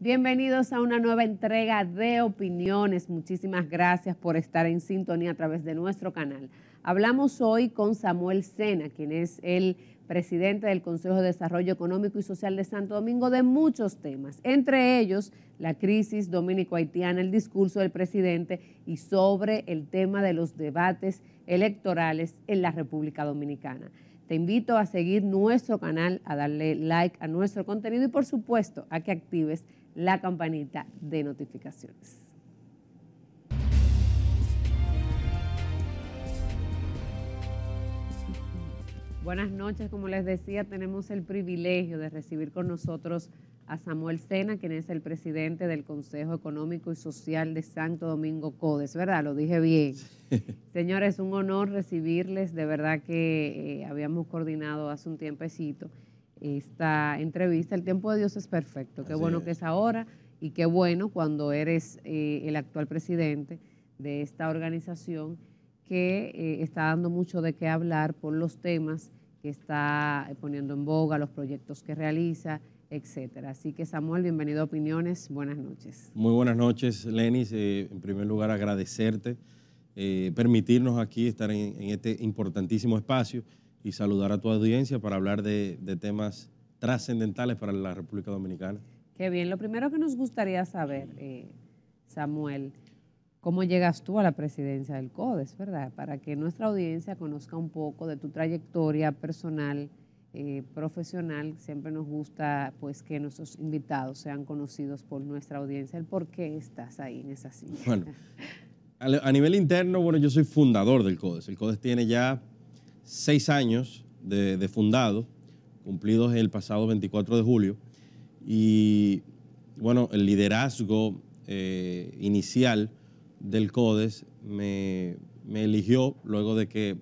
Bienvenidos a una nueva entrega de opiniones. Muchísimas gracias por estar en sintonía a través de nuestro canal. Hablamos hoy con Samuel Sena, quien es el presidente del Consejo de Desarrollo Económico y Social de Santo Domingo, de muchos temas, entre ellos la crisis dominico-haitiana, el discurso del presidente y sobre el tema de los debates electorales en la República Dominicana. Te invito a seguir nuestro canal, a darle like a nuestro contenido y por supuesto a que actives la campanita de notificaciones. Buenas noches, como les decía, tenemos el privilegio de recibir con nosotros a Samuel Sena, quien es el presidente del Consejo Económico y Social de Santo Domingo Codes, ¿verdad? Lo dije bien. Señores, un honor recibirles, de verdad que eh, habíamos coordinado hace un tiempecito esta entrevista. El tiempo de Dios es perfecto. Qué bueno que es ahora y qué bueno cuando eres eh, el actual presidente de esta organización que eh, está dando mucho de qué hablar por los temas que está poniendo en boga, los proyectos que realiza, etcétera. Así que Samuel, bienvenido a Opiniones, buenas noches. Muy buenas noches, Lenis. Eh, en primer lugar, agradecerte, permitirnos aquí estar en este importantísimo espacio y saludar a tu audiencia para hablar de, temas trascendentales para la República Dominicana. Qué bien. Lo primero que nos gustaría saber, eh, Samuel, cómo llegas tú a la presidencia del CODES, ¿verdad? Para que nuestra audiencia conozca un poco de tu trayectoria personal, eh, profesional. Siempre nos gusta pues que nuestros invitados sean conocidos por nuestra audiencia, el por qué estás ahí en esa silla. Bueno, a nivel interno, bueno, yo soy fundador del CODES. El CODES tiene ya seis años de, fundado, cumplidos el pasado 24 de julio. Y bueno, el liderazgo eh, inicial del CODES me, eligió luego de que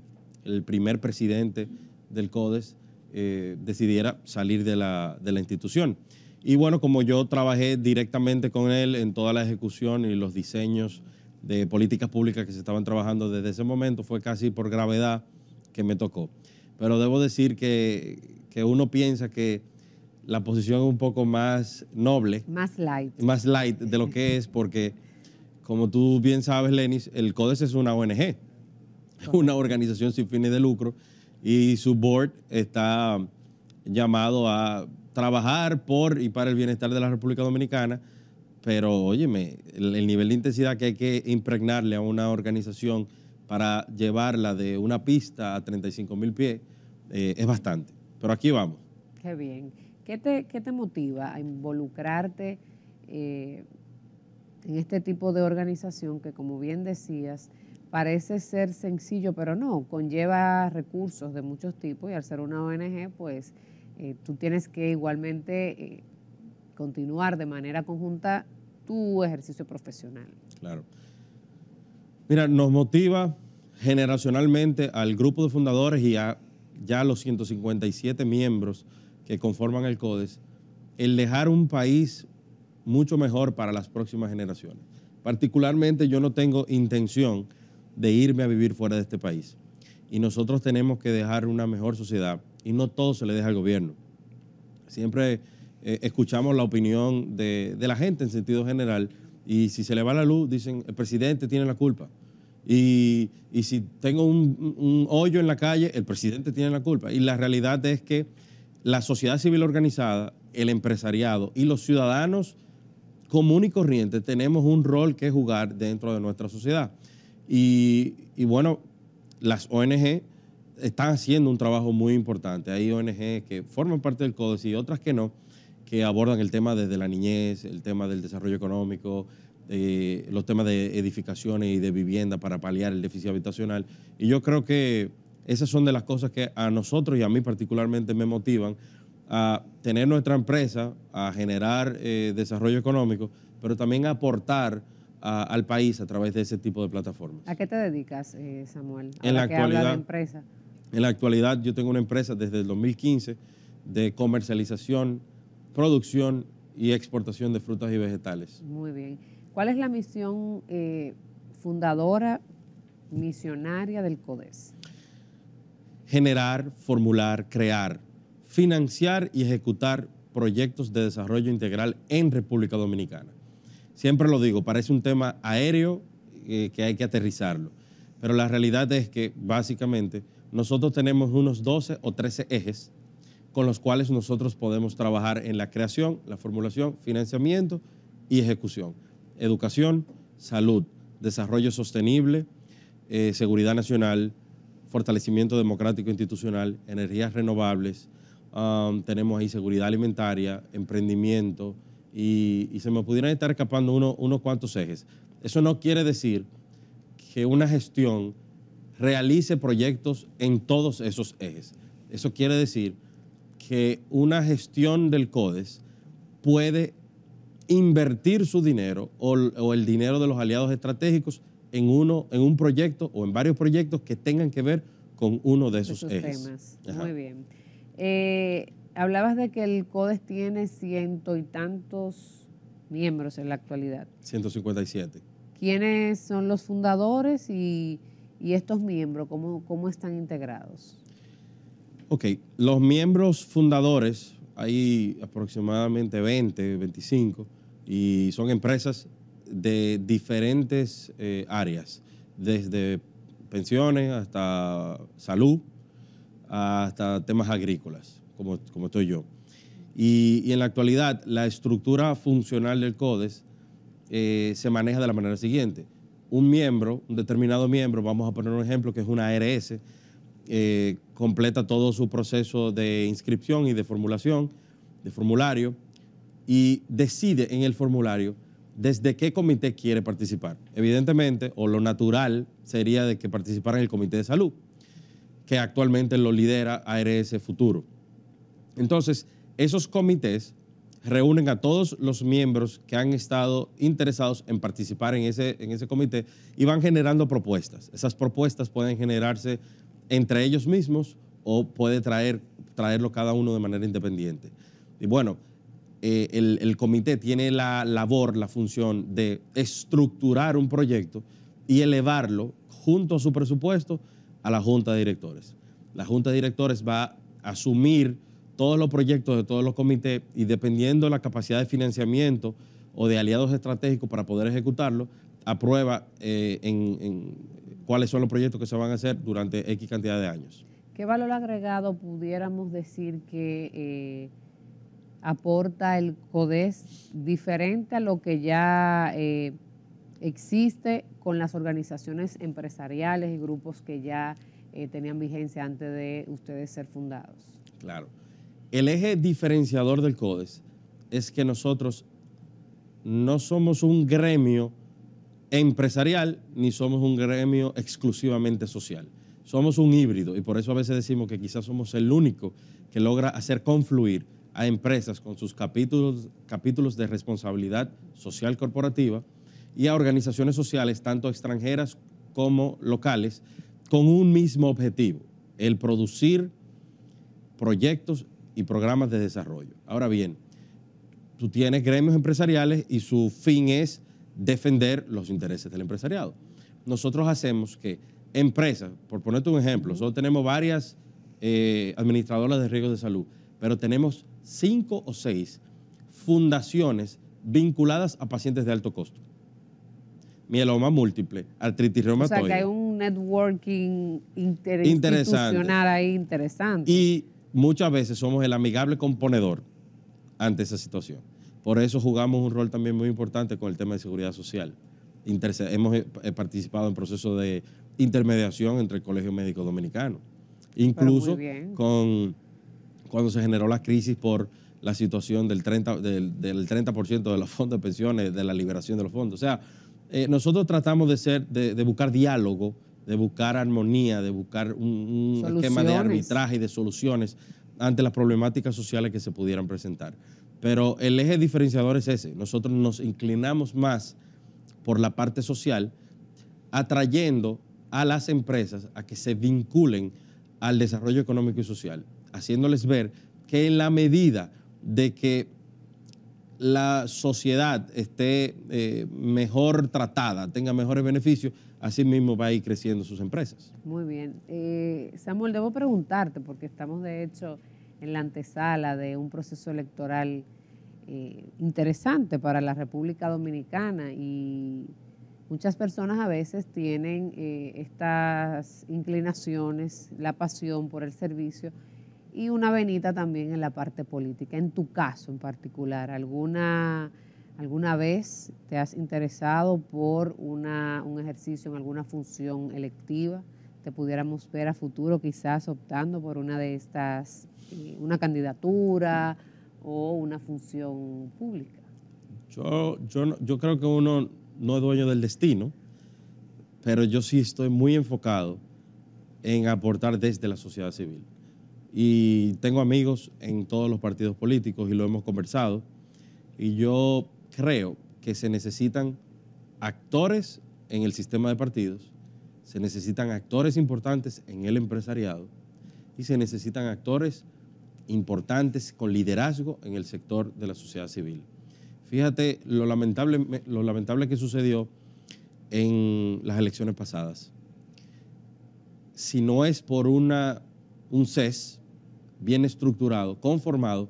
el primer presidente del CODES eh, decidiera salir de la, institución. Y bueno, como yo trabajé directamente con él en toda la ejecución y los diseños de políticas públicas que se estaban trabajando desde ese momento, fue casi por gravedad que me tocó. Pero debo decir que, uno piensa que la posición es un poco más noble. Más light. Más light de lo que es, porque como tú bien sabes, Lenis, el CODES es una ONG, una organización sin fines de lucro, y su board está llamado a trabajar por y para el bienestar de la República Dominicana, pero óyeme, el nivel de intensidad que hay que impregnarle a una organización para llevarla de una pista a 35 mil pies eh, es bastante. Pero aquí vamos. Qué bien. ¿Qué te, motiva a involucrarte eh, en este tipo de organización que, como bien decías, parece ser sencillo, pero no, conlleva recursos de muchos tipos y al ser una ONG, pues eh, tú tienes que igualmente continuar de manera conjunta tu ejercicio profesional. Claro. Mira, nos motiva generacionalmente al grupo de fundadores y a ya los 157 miembros que conforman el CODES el dejar un país mucho mejor para las próximas generaciones. Particularmente yo no tengo intención de irme a vivir fuera de este país. Y nosotros tenemos que dejar una mejor sociedad. Y no todo se le deja al gobierno. Siempre eh, escuchamos la opinión de, de la gente en sentido general y si se le va la luz, dicen, el presidente tiene la culpa. Y, si tengo un, hoyo en la calle, el presidente tiene la culpa. Y la realidad es que la sociedad civil organizada, el empresariado y los ciudadanos común y corriente tenemos un rol que jugar dentro de nuestra sociedad. Y, y bueno, las ONG están haciendo un trabajo muy importante. Hay ONG que forman parte del CODES y otras que no, que abordan el tema desde la niñez, el tema del desarrollo económico, eh, los temas de edificaciones y de vivienda para paliar el déficit habitacional. Y yo creo que esas son de las cosas que a nosotros y a mí particularmente me motivan a tener nuestra empresa, a generar eh, desarrollo económico, pero también a aportar al país a través de ese tipo de plataformas. ¿A qué te dedicas, eh, Samuel? A en la, actualidad, empresa. En la actualidad yo tengo una empresa desde el 2015 de comercialización producción y exportación de frutas y vegetales. Muy bien. ¿Cuál es la misión eh, fundadora, misionaria del CODES? Generar, formular, crear, financiar y ejecutar proyectos de desarrollo integral en República Dominicana. Siempre lo digo, parece un tema aéreo eh, que hay que aterrizarlo, pero la realidad es que básicamente nosotros tenemos unos 12 o 13 ejes con los cuales nosotros podemos trabajar en la creación, la formulación, financiamiento y ejecución. Educación, salud, desarrollo sostenible, eh, seguridad nacional, fortalecimiento democrático institucional, energías renovables, tenemos ahí seguridad alimentaria, emprendimiento y, se me pudieran estar escapando uno, unos cuantos ejes. Eso no quiere decir que una gestión realice proyectos en todos esos ejes. Eso quiere decir que una gestión del CODES puede invertir su dinero o, el dinero de los aliados estratégicos en, uno, en un proyecto o en varios proyectos que tengan que ver con uno de esos, ejes. Muy bien. Eh, hablabas de que el CODES tiene ciento y tantos miembros en la actualidad. 157. ¿Quiénes son los fundadores y, estos miembros? ¿Cómo, cómo están integrados? Ok, los miembros fundadores, hay aproximadamente 20, 25, y son empresas de diferentes eh, áreas, desde pensiones hasta salud, hasta temas agrícolas, como, estoy yo. Y, en la actualidad, la estructura funcional del CODES eh, se maneja de la manera siguiente. Un miembro, un determinado miembro, vamos a poner un ejemplo que es una ARS, eh, completa todo su proceso de inscripción y de formulación, de formulario, y decide en el formulario desde qué comité quiere participar. Evidentemente, o lo natural sería de que participara en el Comité de Salud, que actualmente lo lidera ARS Futuro. Entonces, esos comités reúnen a todos los miembros que han estado interesados en participar en ese, en ese comité y van generando propuestas. Esas propuestas pueden generarse entre ellos mismos o puede traer, traerlo cada uno de manera independiente. Y bueno, eh, el, comité tiene la labor, la función de estructurar un proyecto y elevarlo junto a su presupuesto a la Junta de Directores. La Junta de Directores va a asumir todos los proyectos de todos los comités y dependiendo de la capacidad de financiamiento o de aliados estratégicos para poder ejecutarlo, aprueba eh, en, cuáles son los proyectos que se van a hacer durante X cantidad de años. ¿Qué valor agregado pudiéramos decir que eh, aporta el CODES diferente a lo que ya eh, existe con las organizaciones empresariales y grupos que ya eh, tenían vigencia antes de ustedes ser fundados? Claro. El eje diferenciador del CODES es que nosotros no somos un gremio empresarial ni somos un gremio exclusivamente social. Somos un híbrido y por eso a veces decimos que quizás somos el único que logra hacer confluir a empresas con sus capítulos, capítulos de responsabilidad social corporativa y a organizaciones sociales, tanto extranjeras como locales, con un mismo objetivo, el producir proyectos y programas de desarrollo. Ahora bien, tú tienes gremios empresariales y su fin es defender los intereses del empresariado. Nosotros hacemos que empresas, por ponerte un ejemplo, nosotros tenemos varias eh, administradoras de riesgos de salud, pero tenemos cinco o seis fundaciones vinculadas a pacientes de alto costo. Mieloma múltiple, artritis reumatoide. O sea, que hay un networking interinstitucional ahí interesante. Y muchas veces somos el amigable componedor ante esa situación. Por eso jugamos un rol también muy importante con el tema de seguridad social. hemos eh, participado en procesos de intermediación entre el Colegio Médico Dominicano. Incluso con cuando se generó la crisis por la situación del 30%, del, de los fondos de pensiones, de la liberación de los fondos. O sea, eh, nosotros tratamos de, ser, de, buscar diálogo, de buscar armonía, de buscar un, un esquema de arbitraje y de soluciones ante las problemáticas sociales que se pudieran presentar. Pero el eje diferenciador es ese. Nosotros nos inclinamos más por la parte social, atrayendo a las empresas a que se vinculen al desarrollo económico y social, haciéndoles ver que en la medida de que la sociedad esté eh, mejor tratada, tenga mejores beneficios, así mismo va a ir creciendo sus empresas. Muy bien. Eh, Samuel, debo preguntarte, porque estamos de hecho en la antesala de un proceso electoral eh, interesante para la República Dominicana y muchas personas a veces tienen eh, estas inclinaciones, la pasión por el servicio y una venita también en la parte política. En tu caso en particular, ¿alguna, alguna vez te has interesado por una, un ejercicio en alguna función electiva? te pudiéramos ver a futuro quizás optando por una de estas, eh, una candidatura o una función pública? Yo, yo, yo creo que uno no es dueño del destino, pero yo sí estoy muy enfocado en aportar desde la sociedad civil. Y tengo amigos en todos los partidos políticos y lo hemos conversado. Y yo creo que se necesitan actores en el sistema de partidos se necesitan actores importantes en el empresariado y se necesitan actores importantes con liderazgo en el sector de la sociedad civil. Fíjate lo lamentable, lo lamentable que sucedió en las elecciones pasadas. Si no es por un CES bien estructurado, conformado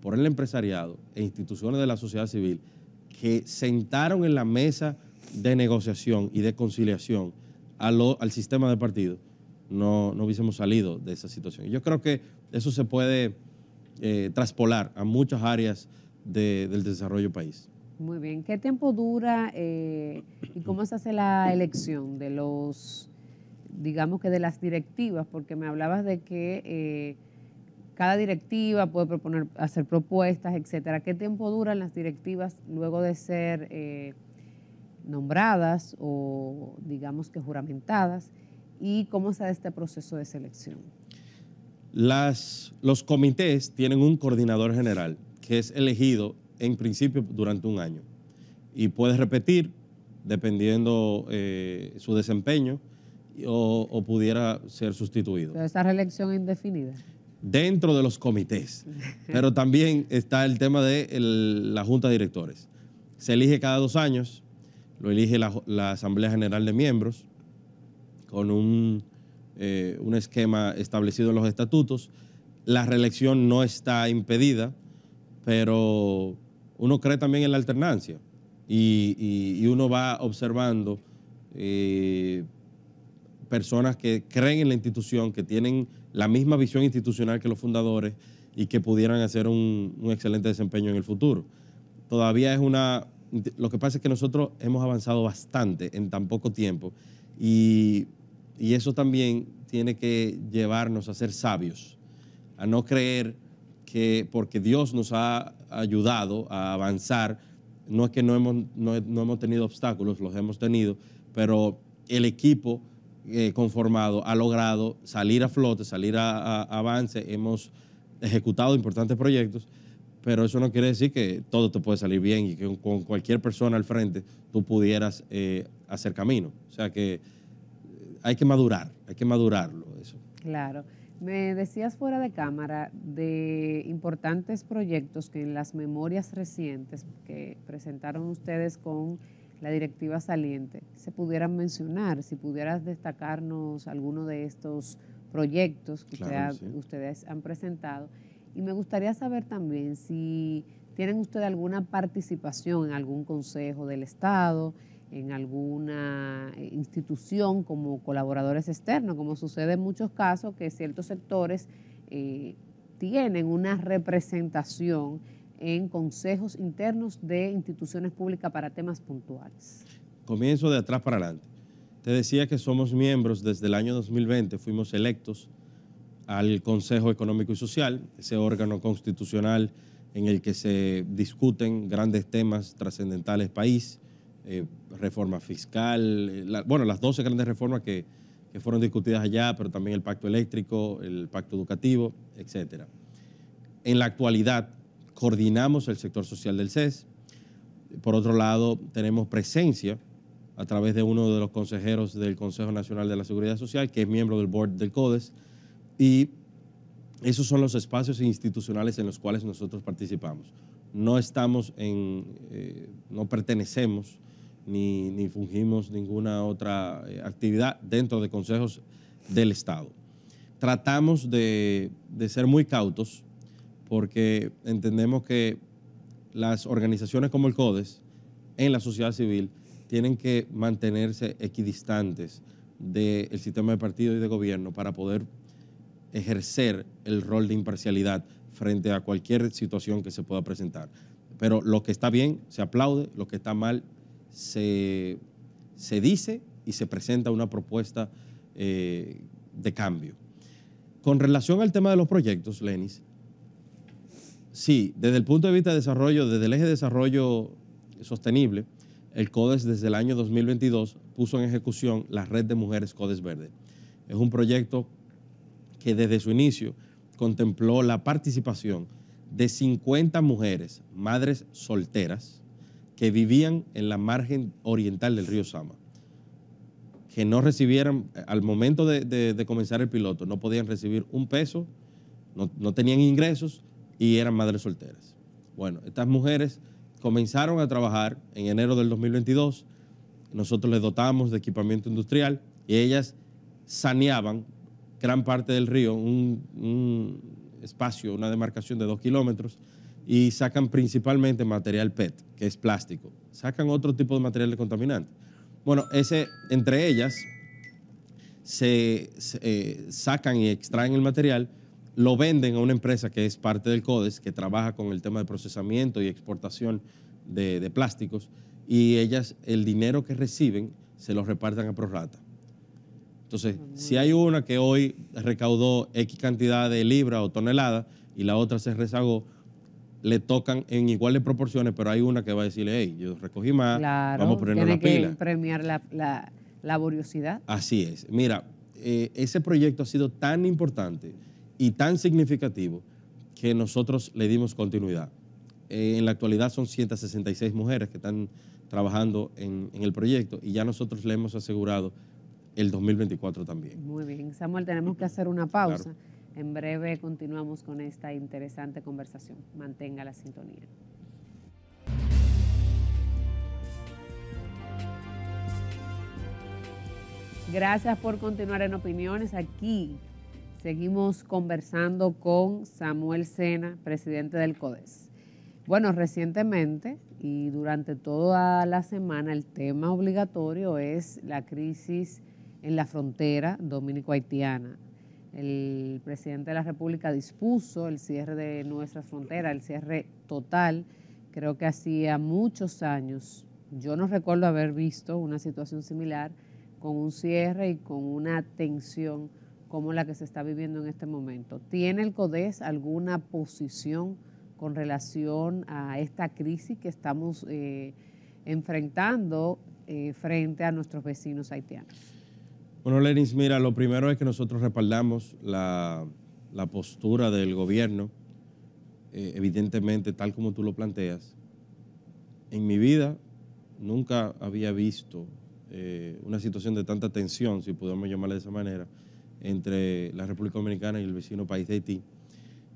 por el empresariado e instituciones de la sociedad civil que sentaron en la mesa de negociación y de conciliación al sistema de partido, no, no hubiésemos salido de esa situación. Y yo creo que eso se puede eh, traspolar a muchas áreas del desarrollo país. Muy bien. ¿Qué tiempo dura eh, y cómo se hace la elección de los, digamos que de las directivas? Porque me hablabas de que eh, cada directiva puede proponer, hacer propuestas, etcétera. ¿Qué tiempo duran las directivas luego de ser nombradas o digamos que juramentadas y cómo se este proceso de selección. Las, los comités tienen un coordinador general que es elegido en principio durante un año y puede repetir dependiendo eh, su desempeño o, pudiera ser sustituido. ¿Esta esa reelección indefinida. Dentro de los comités, pero también está el tema de la junta de directores. Se elige cada dos años lo elige la, Asamblea General de Miembros con eh, un, esquema establecido en los estatutos. La reelección no está impedida, pero uno cree también en la alternancia y, uno va observando eh, personas que creen en la institución, que tienen la misma visión institucional que los fundadores y que pudieran hacer un, un excelente desempeño en el futuro. Todavía es una lo que pasa es que nosotros hemos avanzado bastante en tan poco tiempo y, eso también tiene que llevarnos a ser sabios, a no creer que porque Dios nos ha ayudado a avanzar, no es que no hemos, no, hemos tenido obstáculos, los hemos tenido, pero el equipo eh, conformado ha logrado salir a flote, salir a avance, hemos ejecutado importantes proyectos pero eso no quiere decir que todo te puede salir bien y que con cualquier persona al frente tú pudieras eh, hacer camino. O sea que eh, hay que madurar, hay que madurarlo eso. Claro. Me decías fuera de cámara de importantes proyectos que en las memorias recientes que presentaron ustedes con la directiva saliente se pudieran mencionar, si pudieras destacarnos alguno de estos proyectos que ustedes han presentado y me gustaría saber también si tienen ustedes alguna participación en algún consejo del Estado, en alguna eh, institución como colaboradores externos, como sucede en muchos casos que ciertos sectores eh, tienen una representación en consejos internos de instituciones públicas para temas puntuales. Comienzo de atrás para adelante. Te decía que somos miembros desde el año 2020, fuimos electos al Consejo Económico y Social, ese órgano constitucional en el que se discuten grandes temas trascendentales país, eh, reforma fiscal, eh, bueno, las 12 grandes reformas que, que, fueron discutidas allá, pero también el pacto eléctrico, el pacto educativo, etc. En la actualidad coordinamos el sector social del CES. Por otro lado, tenemos presencia a través de uno de los consejeros del Consejo Nacional de la Seguridad Social, que es miembro del board del CODES, y esos son los espacios institucionales en los cuales nosotros participamos. No estamos en, eh, no pertenecemos ni, fungimos ninguna otra eh, actividad dentro de consejos del Estado. Tratamos de, ser muy cautos porque entendemos que las organizaciones como el CODES en la sociedad civil tienen que mantenerse equidistantes del sistema de partido y de gobierno para poder ejercer el rol de imparcialidad frente a cualquier situación que se pueda presentar. Pero lo que está bien se aplaude, lo que está mal se, dice y se presenta una propuesta eh, de cambio. Con relación al tema de los proyectos, Lenis, sí, desde el punto de vista de desarrollo, desde el eje de desarrollo sostenible, el CODES desde el año 2022 puso en ejecución la red de mujeres CODES Verde. Es un proyecto que desde su inicio contempló la participación de 50 mujeres, madres solteras, que vivían en la margen oriental del río Sama, que no recibieran, eh, al momento de, comenzar el piloto, no podían recibir un peso, no, no tenían ingresos y eran madres solteras. Bueno, estas mujeres comenzaron a trabajar en enero del 2022, nosotros les dotamos de equipamiento industrial y ellas saneaban gran parte del río, un, espacio, una demarcación de dos kilómetros, y sacan principalmente material PET, que es plástico. Sacan otro tipo de de contaminante. Bueno, ese, entre ellas se, eh, sacan y extraen el material, lo venden a una empresa que es parte del CODES, que trabaja con el tema de procesamiento y exportación de, plásticos, y ellas el dinero que reciben se lo repartan a PRORATA. Entonces, si hay una que hoy recaudó X cantidad de libras o toneladas y la otra se rezagó, le tocan en iguales proporciones, pero hay una que va a decirle, hey, yo recogí más, vamos a ponernos la que premiar la, laboriosidad. Así es. Mira, eh, ese proyecto ha sido tan importante y tan significativo que nosotros le dimos continuidad. Eh, en la actualidad son 166 mujeres que están trabajando en el proyecto y ya nosotros le hemos asegurado el 2024 también. Muy bien, Samuel, tenemos que hacer una pausa. En breve continuamos con esta interesante conversación. Mantenga la sintonía. Gracias por continuar en opiniones. Aquí seguimos conversando con Samuel Sena, presidente del CODES. Bueno, recientemente y durante toda la semana el tema obligatorio es la crisis en la frontera dominico-haitiana. El presidente de la República dispuso el cierre de nuestra frontera, el cierre total. Creo que hacía muchos años, yo no recuerdo haber visto una situación similar con un cierre y con una tensión como la que se está viviendo en este momento. ¿Tiene el CODES alguna posición con relación a esta crisis que estamos eh, enfrentando eh, frente a nuestros vecinos haitianos? Bueno, Lenis, mira, lo primero es que nosotros respaldamos la, postura del gobierno, eh, evidentemente tal como tú lo planteas. En mi vida nunca había visto eh, una situación de tanta tensión, si podemos llamarla de esa manera, entre la República Dominicana y el vecino país de Haití.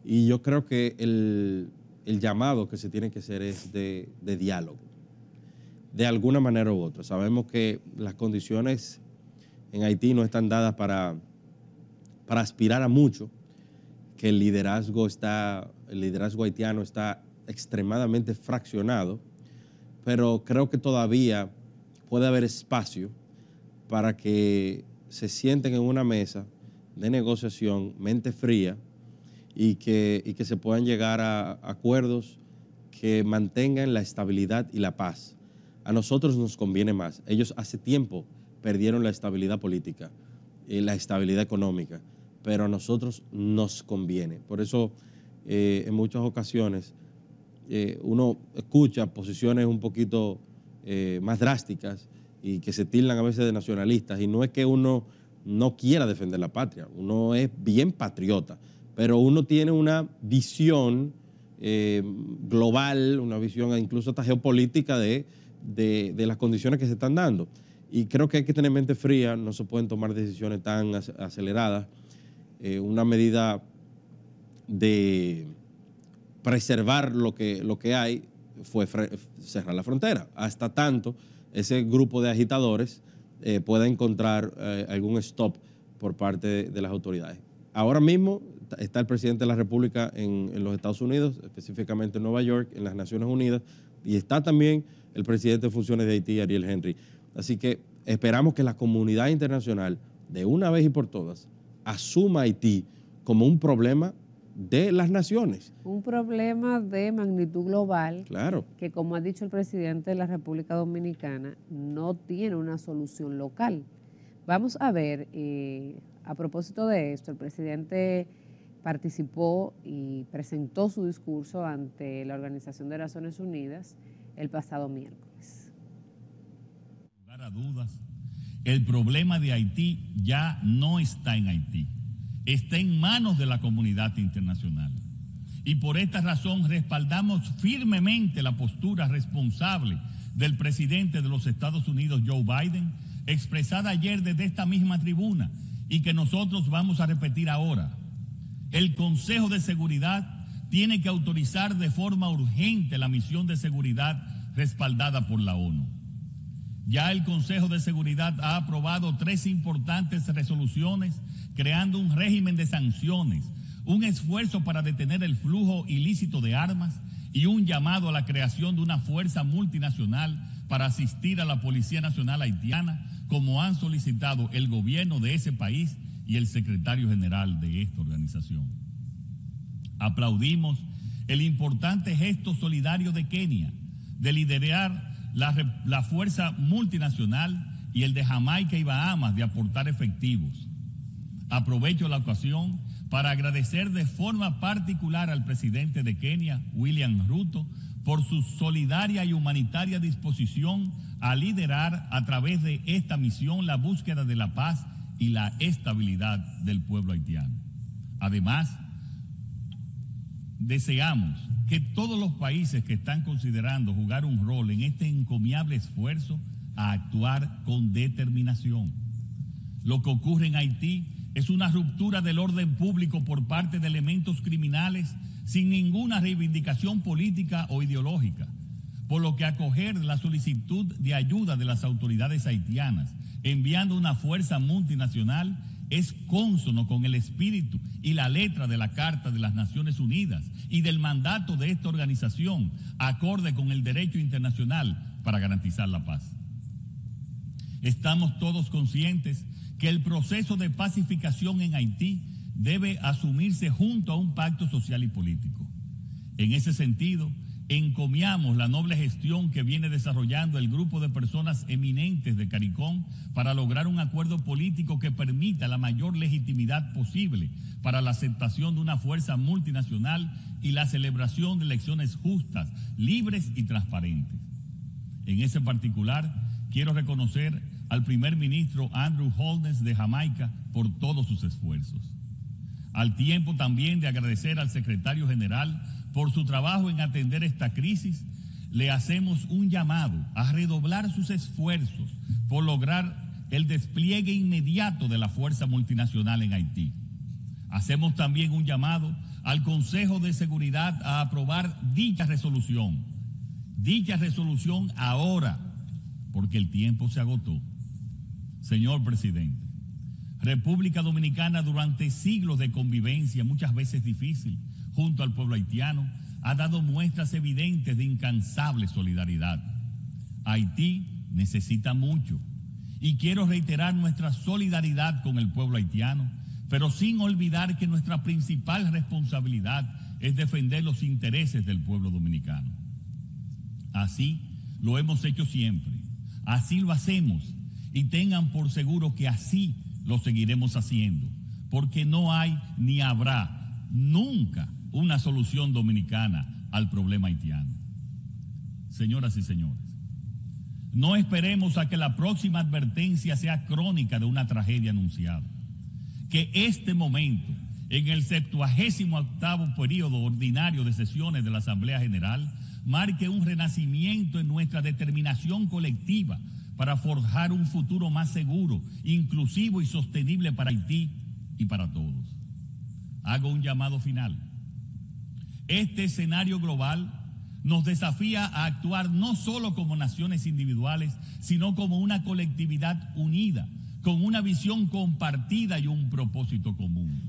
Y yo creo que el, llamado que se tiene que hacer es de, de diálogo, de alguna manera u otra. Sabemos que las condiciones en Haití no están dadas para, para aspirar a mucho, que el liderazgo, está, el liderazgo haitiano está extremadamente fraccionado, pero creo que todavía puede haber espacio para que se sienten en una mesa de negociación, mente fría, y que, que se puedan llegar a, a acuerdos que mantengan la estabilidad y la paz. A nosotros nos conviene más. Ellos hace tiempo perdieron la estabilidad política y la estabilidad económica, pero a nosotros nos conviene. Por eso, eh, en muchas ocasiones, eh, uno escucha posiciones un poquito eh, más drásticas y que se tildan a veces de nacionalistas, y no es que uno no quiera defender la patria, uno es bien patriota, pero uno tiene una visión global, una visión incluso hasta geopolítica de las condiciones que se están dando. Y creo que hay que tener mente fría, no se pueden tomar decisiones tan aceleradas. Eh, una medida de preservar lo que, lo que hay fue cerrar la frontera. Hasta tanto ese grupo de agitadores eh, pueda encontrar eh, algún stop por parte de, las autoridades. Ahora mismo está el presidente de la República en los Estados Unidos, específicamente en Nueva York, en las Naciones Unidas, y está también el presidente de funciones de Haití, Ariel Henry. Así que esperamos que la comunidad internacional, de una vez y por todas, asuma a Haití como un problema de las naciones. Un problema de magnitud global. Claro. Que, como ha dicho el presidente de la República Dominicana, no tiene una solución local. Vamos a ver, eh, a propósito de esto, el presidente participó y presentó su discurso ante la Organización de Naciones Unidas el pasado miércoles dudas, el problema de Haití ya no está en Haití, está en manos de la comunidad internacional. Y por esta razón respaldamos firmemente la postura responsable del presidente de los Estados Unidos, Joe Biden, expresada ayer desde esta misma tribuna y que nosotros vamos a repetir ahora. El Consejo de Seguridad tiene que autorizar de forma urgente la misión de seguridad respaldada por la ONU. Ya el Consejo de Seguridad ha aprobado tres importantes resoluciones creando un régimen de sanciones, un esfuerzo para detener el flujo ilícito de armas y un llamado a la creación de una fuerza multinacional para asistir a la Policía Nacional Haitiana, como han solicitado el gobierno de ese país y el secretario general de esta organización. Aplaudimos el importante gesto solidario de Kenia de liderar la, fuerza multinacional y el de Jamaica y Bahamas de aportar efectivos. Aprovecho la ocasión para agradecer de forma particular al presidente de Kenia, William Ruto, por su solidaria y humanitaria disposición a liderar a través de esta misión la búsqueda de la paz y la estabilidad del pueblo haitiano. Además, deseamos que todos los países que están considerando jugar un rol en este encomiable esfuerzo a actuar con determinación. Lo que ocurre en Haití es una ruptura del orden público por parte de elementos criminales sin ninguna reivindicación política o ideológica, por lo que acoger la solicitud de ayuda de las autoridades haitianas, enviando una fuerza multinacional es cónsono con el espíritu y la letra de la Carta de las Naciones Unidas y del mandato de esta organización, acorde con el derecho internacional para garantizar la paz. Estamos todos conscientes que el proceso de pacificación en Haití debe asumirse junto a un pacto social y político. En ese sentido, Encomiamos la noble gestión que viene desarrollando el grupo de personas eminentes de CARICOM para lograr un acuerdo político que permita la mayor legitimidad posible para la aceptación de una fuerza multinacional y la celebración de elecciones justas, libres y transparentes. En ese particular, quiero reconocer al primer ministro Andrew Holness de Jamaica por todos sus esfuerzos. Al tiempo también de agradecer al secretario general por su trabajo en atender esta crisis, le hacemos un llamado a redoblar sus esfuerzos por lograr el despliegue inmediato de la fuerza multinacional en Haití. Hacemos también un llamado al Consejo de Seguridad a aprobar dicha resolución. Dicha resolución ahora, porque el tiempo se agotó. Señor presidente, República Dominicana durante siglos de convivencia, muchas veces difícil, junto al pueblo haitiano, ha dado muestras evidentes de incansable solidaridad. Haití necesita mucho y quiero reiterar nuestra solidaridad con el pueblo haitiano, pero sin olvidar que nuestra principal responsabilidad es defender los intereses del pueblo dominicano. Así lo hemos hecho siempre, así lo hacemos y tengan por seguro que así lo seguiremos haciendo, porque no hay ni habrá nunca una solución dominicana al problema haitiano. Señoras y señores, no esperemos a que la próxima advertencia sea crónica de una tragedia anunciada. Que este momento, en el 78 periodo ordinario de sesiones de la Asamblea General, marque un renacimiento en nuestra determinación colectiva para forjar un futuro más seguro, inclusivo y sostenible para Haití y para todos. Hago un llamado final este escenario global nos desafía a actuar no solo como naciones individuales, sino como una colectividad unida, con una visión compartida y un propósito común.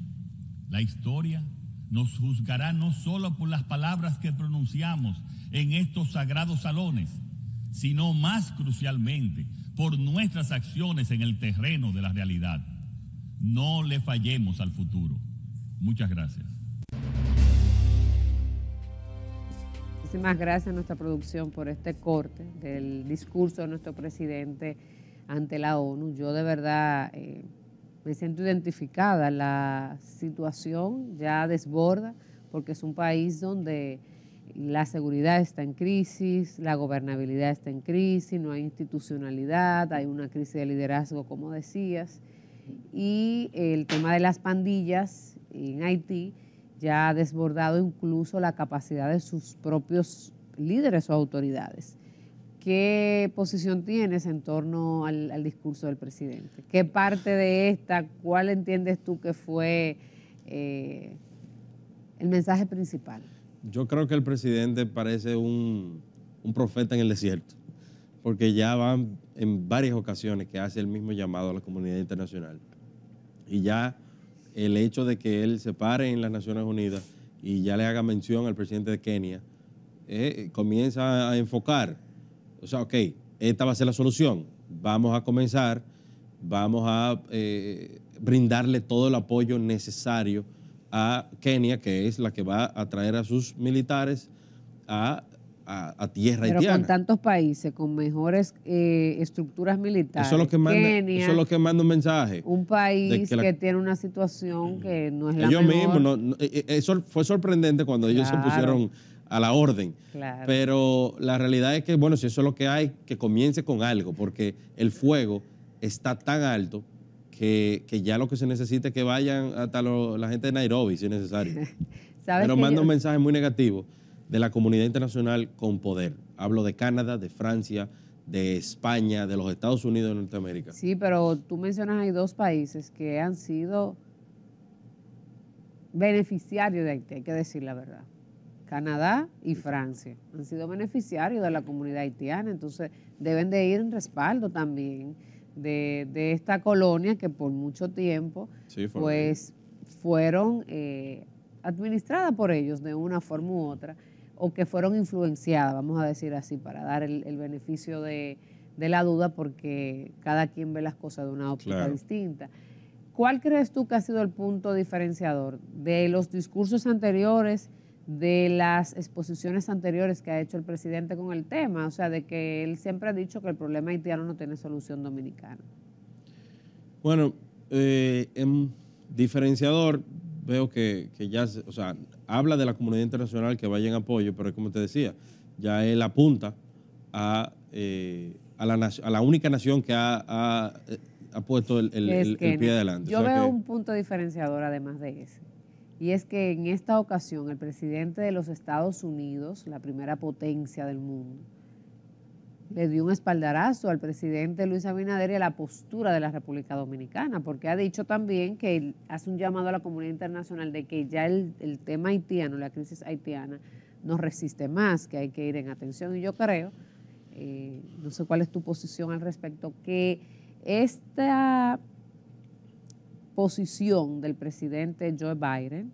La historia nos juzgará no solo por las palabras que pronunciamos en estos sagrados salones, sino más crucialmente por nuestras acciones en el terreno de la realidad. No le fallemos al futuro. Muchas gracias. Muchísimas gracias a nuestra producción por este corte del discurso de nuestro presidente ante la ONU. Yo de verdad eh, me siento identificada. La situación ya desborda porque es un país donde la seguridad está en crisis, la gobernabilidad está en crisis, no hay institucionalidad, hay una crisis de liderazgo, como decías, y el tema de las pandillas en Haití ya ha desbordado incluso la capacidad de sus propios líderes o autoridades. ¿Qué posición tienes en torno al, discurso del presidente? ¿Qué parte de esta, cuál entiendes tú que fue eh, el mensaje principal? Yo creo que el presidente parece un, profeta en el desierto, porque ya van en varias ocasiones que hace el mismo llamado a la comunidad internacional. Y ya el hecho de que él se pare en las Naciones Unidas y ya le haga mención al presidente de Kenia, eh, comienza a enfocar, o sea, ok, esta va a ser la solución, vamos a comenzar, vamos a eh, brindarle todo el apoyo necesario a Kenia, que es la que va a traer a sus militares a a, a tierra Pero con tantos países, con mejores eh, estructuras militares. Eso es lo que manda, eso lo que manda un mensaje. Un país que, tiene una situación que no es la ellos mejor. mismos, eh, eh, eso fue sorprendente cuando ellos se pusieron a la orden. Pero la realidad es que, bueno, si eso es lo que hay, que comience con algo, porque el fuego está tan alto que, ya lo que se necesita es que vayan hasta la gente de Nairobi, si es necesario. Pero manda un mensaje muy negativo de la comunidad internacional con poder. Hablo de Canadá, de Francia, de España, de los Estados Unidos de Norteamérica. Sí, pero tú mencionas hay dos países que han sido beneficiarios de Haití, hay que decir la verdad. Canadá y Francia han sido beneficiarios de la comunidad haitiana, entonces deben de ir en respaldo también de, esta colonia que por mucho tiempo pues fueron eh, administradas por ellos de una forma u otra o que fueron influenciadas, vamos a decir así, para dar el, beneficio de, la duda, porque cada quien ve las cosas de una óptica distinta. ¿Cuál crees tú que ha sido el punto diferenciador de los discursos anteriores, de las exposiciones anteriores que ha hecho el presidente con el tema? O sea, de que él siempre ha dicho que el problema haitiano no tiene solución dominicana. Bueno, en eh, em, diferenciador veo que, que ya, o sea, habla de la comunidad internacional que vaya en apoyo, pero como te decía, ya él apunta a, eh, a, la, única nación que ha, puesto el, pie adelante. Yo veo un punto diferenciador además de ese. Y es que en esta ocasión el presidente de los Estados Unidos, la primera potencia del mundo, le dio un espaldarazo al presidente Luis Abinader y a la postura de la República Dominicana, porque ha dicho también que hace un llamado a la comunidad internacional de que ya el, tema haitiano, la crisis haitiana, no resiste más, que hay que ir en atención. Y yo creo, eh, no sé cuál es tu posición al respecto, que esta posición del presidente Joe Biden,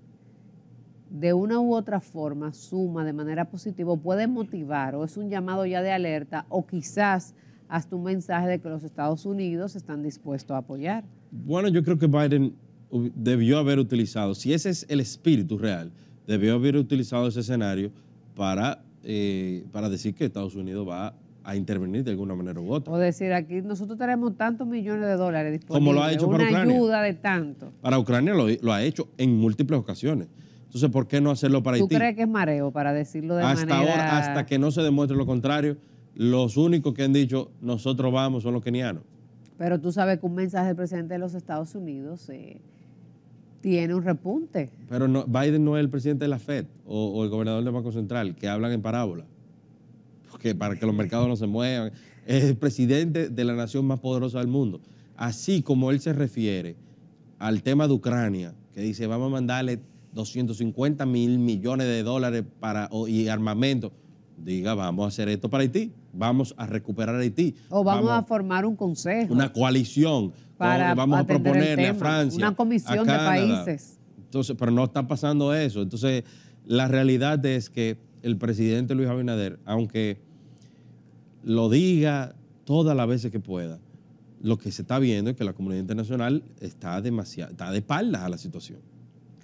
de una u otra forma suma de manera positiva, puede motivar o es un llamado ya de alerta o quizás hasta un mensaje de que los Estados Unidos están dispuestos a apoyar. Bueno, yo creo que Biden debió haber utilizado, si ese es el espíritu real, debió haber utilizado ese escenario para, eh, para decir que Estados Unidos va a intervenir de alguna manera u otra. O decir, aquí nosotros tenemos tantos millones de dólares disponibles. Como lo ha hecho para una ayuda de tanto. Para Ucrania lo ha hecho en múltiples ocasiones. Entonces, ¿por qué no hacerlo para Haití? ¿Tú crees que es mareo para decirlo de hasta manera... Ahora, hasta que no se demuestre lo contrario, los únicos que han dicho nosotros vamos son los kenianos. Pero tú sabes que un mensaje del presidente de los Estados Unidos eh, tiene un repunte. Pero Biden no es el presidente de la Fed o, o el gobernador del Banco Central, que hablan en parábola, porque para que los mercados no se muevan. Es el presidente de la nación más poderosa del mundo. Así como él se refiere al tema de Ucrania, que dice vamos a mandarle 250 mil millones de dólares para, y armamento, diga, vamos a hacer esto para Haití, vamos a recuperar Haití. O vamos, a formar un consejo. Una coalición. Para vamos a proponerle a Francia. Una comisión de países. Entonces, pero no está pasando eso. Entonces, la realidad es que el presidente Luis Abinader, aunque lo diga todas las veces que pueda, lo que se está viendo es que la comunidad internacional está demasiado, está de espaldas a la situación.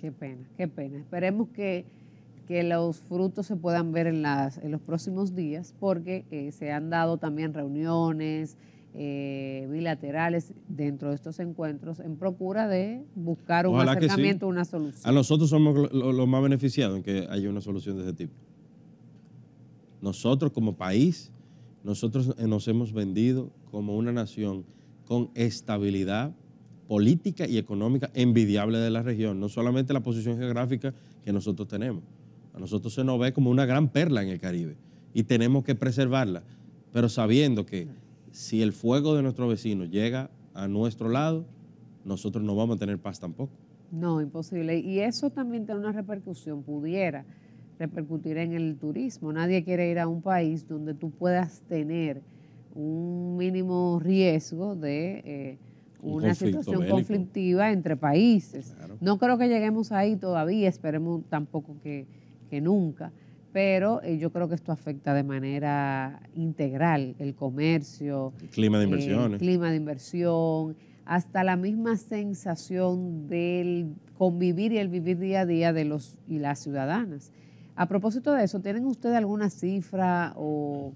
Qué pena, qué pena. Esperemos que, los frutos se puedan ver en, las, en los próximos días porque eh, se han dado también reuniones eh, bilaterales dentro de estos encuentros en procura de buscar un acercamiento, una solución. A nosotros somos los más beneficiados en que haya una solución de ese tipo. Nosotros como país, nosotros nos hemos vendido como una nación con estabilidad política y económica envidiable de la región, no solamente la posición geográfica que nosotros tenemos. A nosotros se nos ve como una gran perla en el Caribe y tenemos que preservarla, pero sabiendo que si el fuego de nuestros vecinos llega a nuestro lado, nosotros no vamos a tener paz tampoco. No, imposible. Y eso también tiene una repercusión, pudiera repercutir en el turismo. Nadie quiere ir a un país donde tú puedas tener un mínimo riesgo de... Eh, una situación conflictiva entre países. No creo que lleguemos ahí todavía, esperemos tampoco que, que nunca, pero eh, yo creo que esto afecta de manera integral el comercio, clima de inversiones. clima de inversión, hasta la misma sensación del convivir y el vivir día a día de los y las ciudadanas. A propósito de eso, ¿tienen ustedes alguna cifra o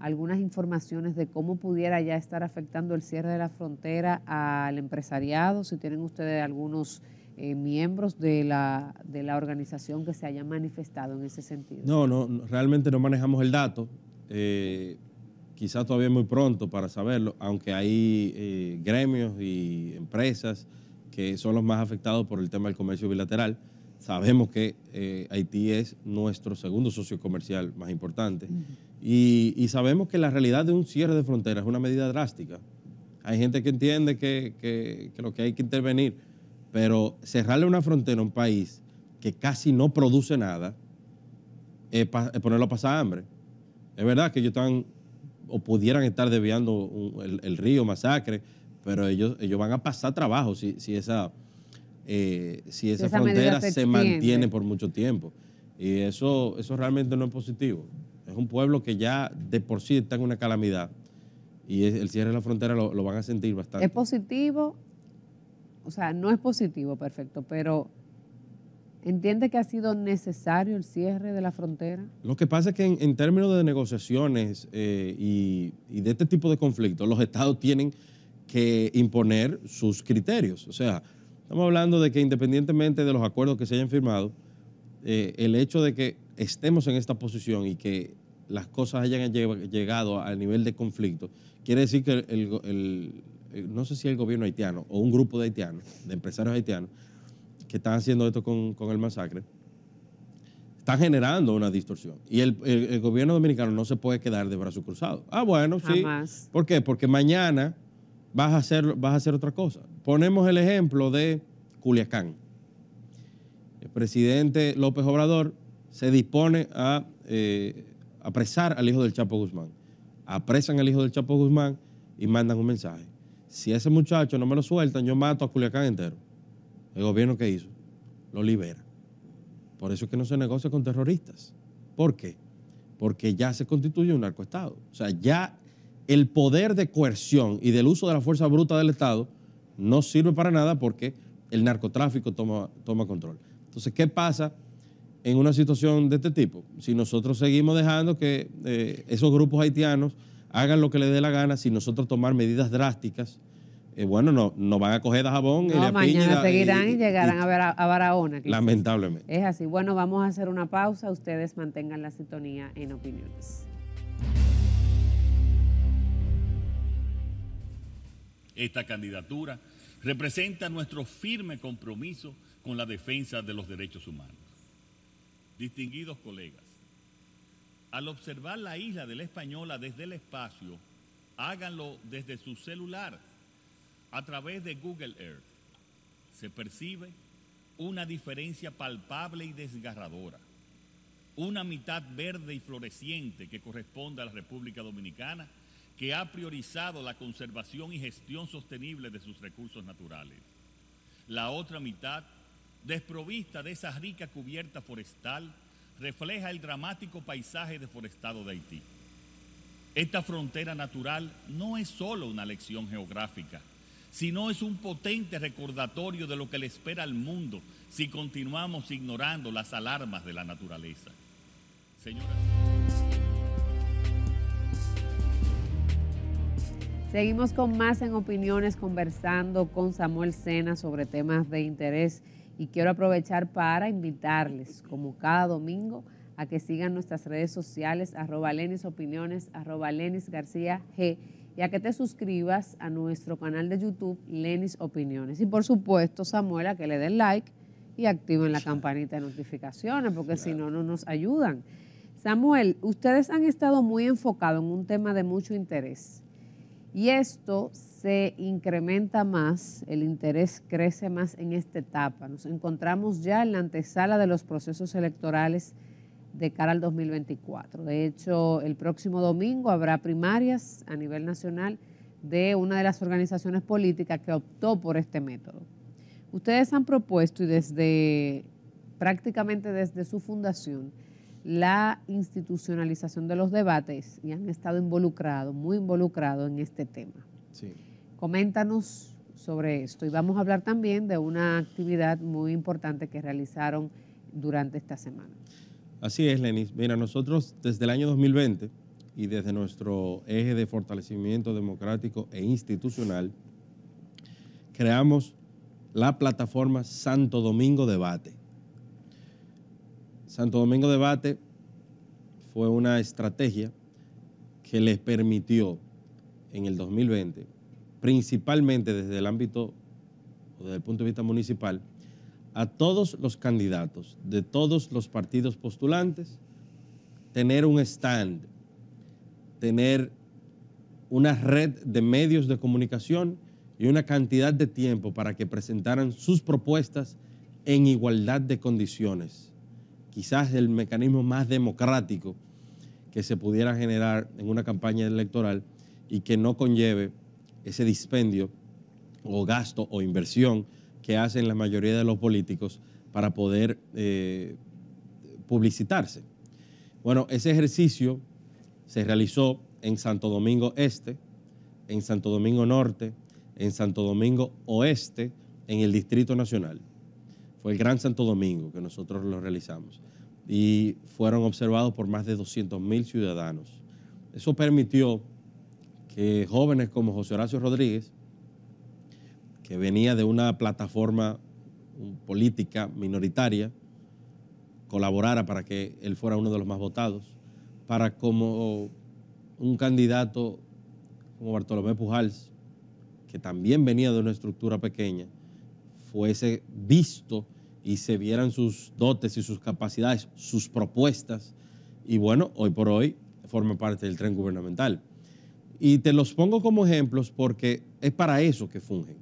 algunas informaciones de cómo pudiera ya estar afectando el cierre de la frontera al empresariado, si tienen ustedes algunos eh, miembros de la, de la organización que se hayan manifestado en ese sentido. No, no, realmente no manejamos el dato. Eh, quizás todavía es muy pronto para saberlo, aunque hay eh, gremios y empresas que son los más afectados por el tema del comercio bilateral. Sabemos que Haití es nuestro segundo socio comercial más importante. Y, sabemos que la realidad de un cierre de fronteras es una medida drástica. Hay gente que entiende que, lo que hay que intervenir, pero cerrarle una frontera a un país que casi no produce nada es, ponerlo a pasar hambre. Es verdad que ellos están o pudieran estar desviando el, río, masacre, pero ellos, ellos van a pasar trabajo si, esa, si esa, eh, frontera se, mantiene por mucho tiempo. Y eso, eso realmente no es positivo. Es un pueblo que ya de por sí está en una calamidad y el cierre de la frontera lo, van a sentir bastante. Es positivo, o sea, no es positivo, perfecto, pero ¿Entiende que ha sido necesario el cierre de la frontera? Lo que pasa es que en, términos de negociaciones eh, y, de este tipo de conflictos, los estados tienen que imponer sus criterios. O sea, estamos hablando de que independientemente de los acuerdos que se hayan firmado, eh, el hecho de que estemos en esta posición y que las cosas hayan llegado al nivel de conflicto, quiere decir que el, eh, no sé si el gobierno haitiano o un grupo de haitianos, de empresarios haitianos, que están haciendo esto con, el masacre, están generando una distorsión. Y el, gobierno dominicano no se puede quedar de brazos cruzados. Ah, bueno, sí. ¿Por qué? Porque mañana vas a, hacer, vas a hacer otra cosa. Ponemos el ejemplo de Culiacán. El presidente López Obrador se dispone a eh, apresar al hijo del Chapo Guzmán. Apresan al hijo del Chapo Guzmán y mandan un mensaje. Si ese muchacho no me lo sueltan, yo mato a Culiacán entero. El gobierno que hizo, lo libera. Por eso es que no se negocia con terroristas. ¿Por qué? Porque ya se constituye un narcoestado. O sea, ya el poder de coerción y del uso de la fuerza bruta del Estado no sirve para nada porque el narcotráfico toma, toma control. Entonces, ¿qué pasa? en una situación de este tipo. Si nosotros seguimos dejando que eh, esos grupos haitianos hagan lo que les dé la gana, si nosotros tomar medidas drásticas, eh, bueno, no, no van a coger a jabón y mañana seguirán y, llegarán a, a, Barahona. Lamentablemente. Es así. Bueno, vamos a hacer una pausa. Ustedes mantengan la sintonía en opiniones. Esta candidatura representa nuestro firme compromiso con la defensa de los derechos humanos distinguidos colegas. Al observar la isla de la Española desde el espacio, háganlo desde su celular a través de Google Earth. Se percibe una diferencia palpable y desgarradora. Una mitad verde y floreciente que corresponde a la República Dominicana, que ha priorizado la conservación y gestión sostenible de sus recursos naturales. La otra mitad desprovista de esa rica cubierta forestal, refleja el dramático paisaje deforestado de Haití. Esta frontera natural no es solo una lección geográfica, sino es un potente recordatorio de lo que le espera al mundo si continuamos ignorando las alarmas de la naturaleza. Seguimos con más en opiniones conversando con Samuel Sena sobre temas de interés. Y quiero aprovechar para invitarles, como cada domingo, a que sigan nuestras redes sociales, arroba Lenis Opiniones, arroba Lenis García G, y a que te suscribas a nuestro canal de YouTube, Lenis Opiniones. Y por supuesto, Samuel, a que le den like y activen la campanita de notificaciones, porque si no, no nos ayudan. Samuel, ustedes han estado muy enfocados en un tema de mucho interés y esto se incrementa más, el interés crece más en esta etapa. Nos encontramos ya en la antesala de los procesos electorales de cara al 2024. De hecho, el próximo domingo habrá primarias a nivel nacional de una de las organizaciones políticas que optó por este método. Ustedes han propuesto y desde prácticamente desde su fundación la institucionalización de los debates y han estado involucrados, muy involucrados en este tema. Coméntanos sobre esto y vamos a hablar también de una actividad muy importante que realizaron durante esta semana. Así es, Lenis. Mira, nosotros desde el año 2020 y desde nuestro eje de fortalecimiento democrático e institucional, creamos la plataforma Santo Domingo Debate. Santo Domingo Debate fue una estrategia que les permitió en el 2020, principalmente desde el ámbito o desde el punto de vista municipal, a todos los candidatos de todos los partidos postulantes tener un stand, tener una red de medios de comunicación y una cantidad de tiempo para que presentaran sus propuestas en igualdad de condiciones quizás el mecanismo más democrático que se pudiera generar en una campaña electoral y que no conlleve ese dispendio o gasto o inversión que hacen la mayoría de los políticos para poder eh, publicitarse. Bueno, ese ejercicio se realizó en Santo Domingo Este, en Santo Domingo Norte, en Santo Domingo Oeste, en el Distrito Nacional. Fue el Gran Santo Domingo que nosotros lo realizamos y fueron observados por más de 200.000 ciudadanos. Eso permitió que jóvenes como José Horacio Rodríguez, que venía de una plataforma política minoritaria, colaborara para que él fuera uno de los más votados, para como un candidato como Bartolomé Pujals, que también venía de una estructura pequeña, fuese visto y se vieran sus dotes y sus capacidades, sus propuestas. Y bueno, hoy por hoy forma parte del tren gubernamental. Y te los pongo como ejemplos porque es para eso que fungen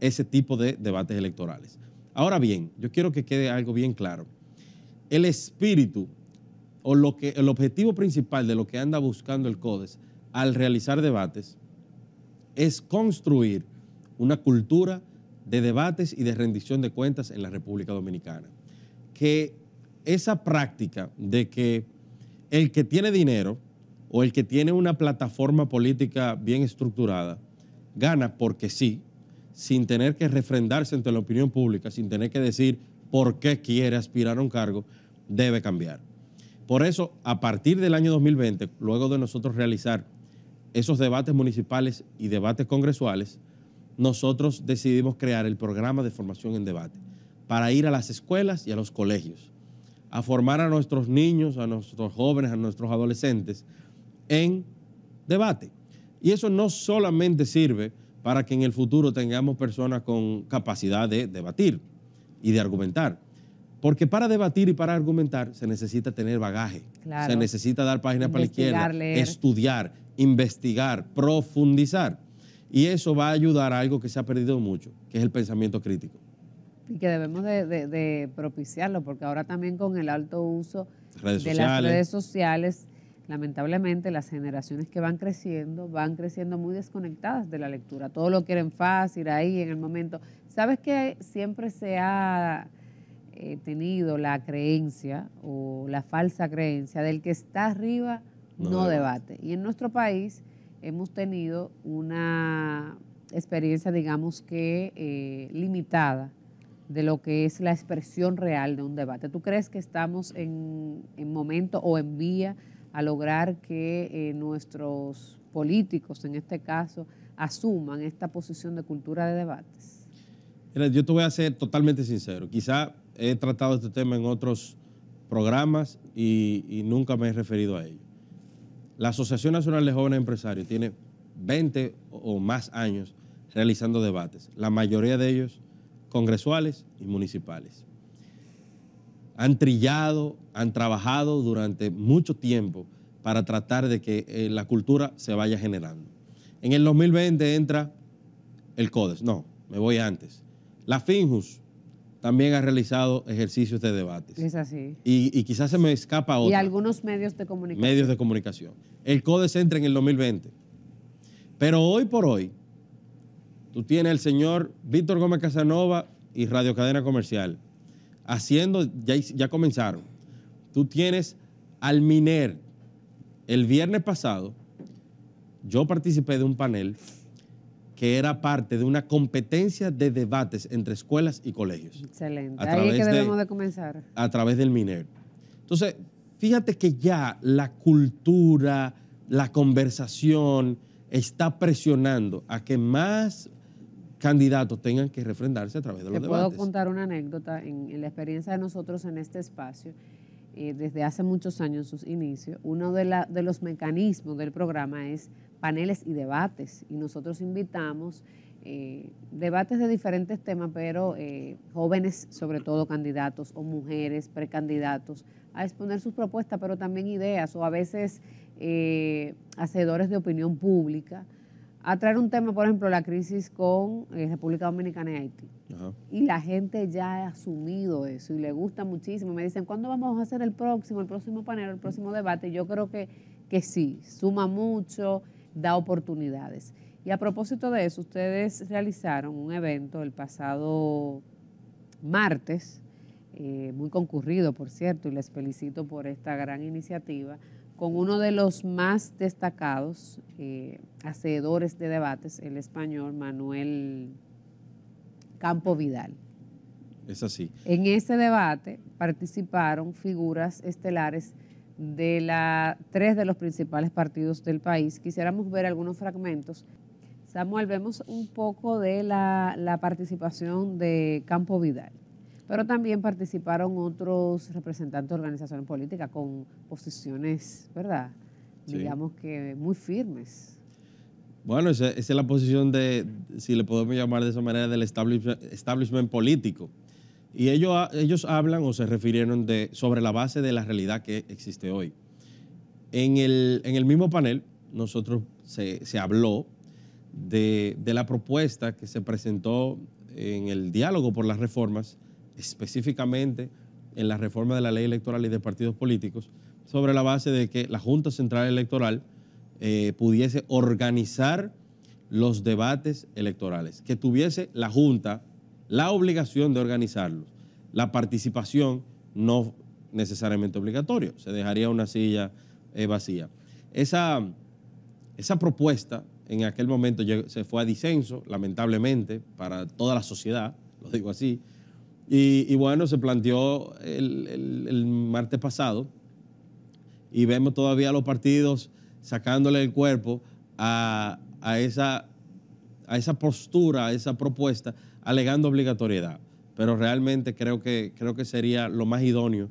ese tipo de debates electorales. Ahora bien, yo quiero que quede algo bien claro. El espíritu o lo que, el objetivo principal de lo que anda buscando el CODES al realizar debates es construir una cultura de debates y de rendición de cuentas en la República Dominicana. Que esa práctica de que el que tiene dinero o el que tiene una plataforma política bien estructurada gana porque sí, sin tener que refrendarse ante la opinión pública, sin tener que decir por qué quiere aspirar a un cargo, debe cambiar. Por eso, a partir del año 2020, luego de nosotros realizar esos debates municipales y debates congresuales, nosotros decidimos crear el programa de formación en debate para ir a las escuelas y a los colegios, a formar a nuestros niños, a nuestros jóvenes, a nuestros adolescentes en debate. Y eso no solamente sirve para que en el futuro tengamos personas con capacidad de debatir y de argumentar. Porque para debatir y para argumentar se necesita tener bagaje, se necesita dar páginas para la izquierda, estudiar, investigar, profundizar. Y eso va a ayudar a algo que se ha perdido mucho, que es el pensamiento crítico. Y que debemos de, propiciarlo, porque ahora también con el alto uso de las redes sociales, lamentablemente las generaciones que van creciendo van creciendo muy desconectadas de la lectura. Todo lo quieren fácil, ahí, en el momento. ¿Sabes que siempre se ha eh, tenido la creencia o la falsa creencia del que está arriba no debate? Y en nuestro país hemos tenido una experiencia, digamos que eh, limitada de lo que es la expresión real de un debate. ¿Tú crees que estamos en, en momento o en vía a lograr que eh, nuestros políticos, en este caso, asuman esta posición de cultura de debates? yo te voy a ser totalmente sincero. Quizá he tratado este tema en otros programas y nunca me he referido a ello. La Asociación Nacional de Jóvenes Empresarios tiene 20 o más años realizando debates, la mayoría de ellos congresuales y municipales. Han trillado, han trabajado durante mucho tiempo para tratar de que eh, la cultura se vaya generando. En el 2020 entra el CODES, no, me voy antes. La FINJUS también ha realizado ejercicios de debates. Es así. Y, quizás se me escapa otro. Y algunos medios de comunicación. Medios de comunicación. El se entra en el 2020. Pero hoy por hoy, tú tienes al señor Víctor Gómez Casanova y Radio Cadena Comercial haciendo, ya, ya comenzaron. Tú tienes al Miner. El viernes pasado, yo participé de un panel que era parte de una competencia de debates entre escuelas y colegios. Excelente. Ahí es que debemos de, comenzar. A través del MINER. Entonces, fíjate que ya la cultura, la conversación está presionando a que más candidatos tengan que refrendarse a través de los debates. Te puedo contar una anécdota en, la experiencia de nosotros en este espacio. Eh, desde hace muchos años, sus inicios, uno de los mecanismos del programa es paneles y debates. Y nosotros invitamos eh, debates de diferentes temas, pero eh, jóvenes, sobre todo candidatos o mujeres, precandidatos, a exponer sus propuestas, pero también ideas o a veces eh, hacedores de opinión pública, a traer un tema, por ejemplo, la crisis con República Dominicana y Haití. Y la gente ya ha asumido eso y le gusta muchísimo. Me dicen, ¿cuándo vamos a hacer el próximo, el próximo panel, el próximo debate? yo creo que, que sí, suma mucho da oportunidades. Y a propósito de eso, ustedes realizaron un evento el pasado martes, eh, muy concurrido, por cierto, y les felicito por esta gran iniciativa, con uno de los más destacados eh, hacedores de debates, el español Manuel Campo Vidal. Es así. En ese debate participaron figuras estelares de la, tres de los principales partidos del país. Quisiéramos ver algunos fragmentos. Samuel, vemos un poco de la, participación de Campo Vidal, pero también participaron otros representantes de organizaciones políticas con posiciones, ¿verdad? Digamos que muy firmes. Bueno, esa, es la posición de, si le podemos llamar de esa manera, del establishment político. Y ellos, ellos hablan o se refirieron sobre la base de la realidad que existe hoy. En el, mismo panel, nosotros se, habló de, la propuesta que se presentó en el diálogo por las reformas, específicamente en la reforma de la ley electoral y de partidos políticos, sobre la base de que la Junta Central Electoral eh, pudiese organizar los debates electorales, que tuviese la Junta la obligación de organizarlos. La participación no necesariamente obligatoria, se dejaría una silla eh, vacía. Esa, esa propuesta en aquel momento se fue a disenso, lamentablemente, para toda la sociedad, lo digo así, y, bueno, se planteó el, martes pasado y vemos todavía los partidos sacándole el cuerpo a, esa, a esa postura, a esa propuesta alegando obligatoriedad, pero realmente creo que, creo que sería lo más idóneo,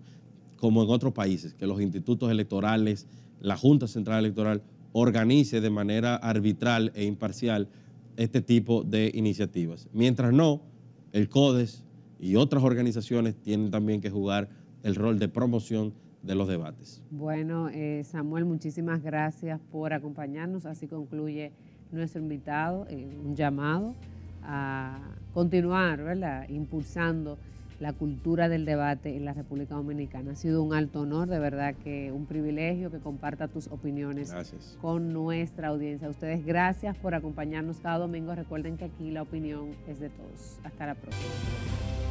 como en otros países, que los institutos electorales, la Junta Central Electoral, organice de manera arbitral e imparcial este tipo de iniciativas. Mientras no, el CODES y otras organizaciones tienen también que jugar el rol de promoción de los debates. Bueno, eh, Samuel, muchísimas gracias por acompañarnos. Así concluye nuestro invitado, eh, un llamado a, continuar ¿verdad? impulsando la cultura del debate en la República Dominicana. Ha sido un alto honor, de verdad que un privilegio que comparta tus opiniones con nuestra audiencia. ustedes gracias por acompañarnos cada domingo. Recuerden que aquí la opinión es de todos. Hasta la próxima.